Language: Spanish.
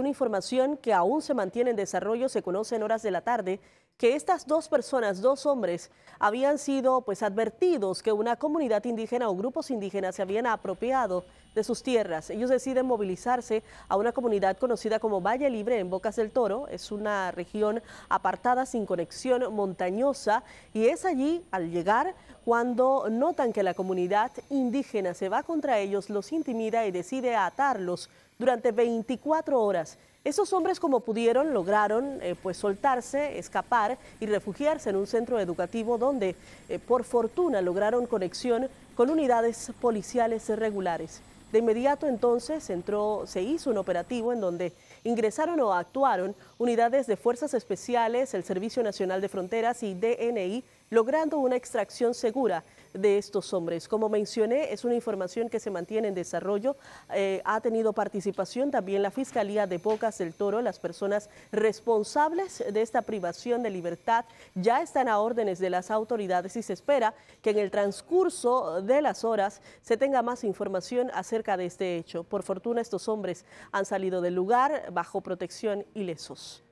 una información que aún se mantiene en desarrollo, se conoce en horas de la tarde, que estas dos personas, dos hombres, habían sido pues advertidos que una comunidad indígena o grupos indígenas se habían apropiado de sus tierras. Ellos deciden movilizarse a una comunidad conocida como Valle Libre en Bocas del Toro. Es una región apartada, sin conexión, montañosa, y es allí, al llegar, cuando notan que la comunidad indígena se va contra ellos, los intimida y decide atarlos durante 24 horas. Esos hombres como pudieron lograron eh, pues soltarse, escapar y refugiarse en un centro educativo donde eh, por fortuna lograron conexión con unidades policiales regulares. De inmediato entonces entró, se hizo un operativo en donde ingresaron o actuaron unidades de fuerzas especiales, el Servicio Nacional de Fronteras y DNI logrando una extracción segura de estos hombres. Como mencioné, es una información que se mantiene en desarrollo. Eh, ha tenido participación también la Fiscalía de Pocas del Toro. Las personas responsables de esta privación de libertad ya están a órdenes de las autoridades y se espera que en el transcurso de las horas se tenga más información acerca de este hecho. Por fortuna, estos hombres han salido del lugar bajo protección ilesos.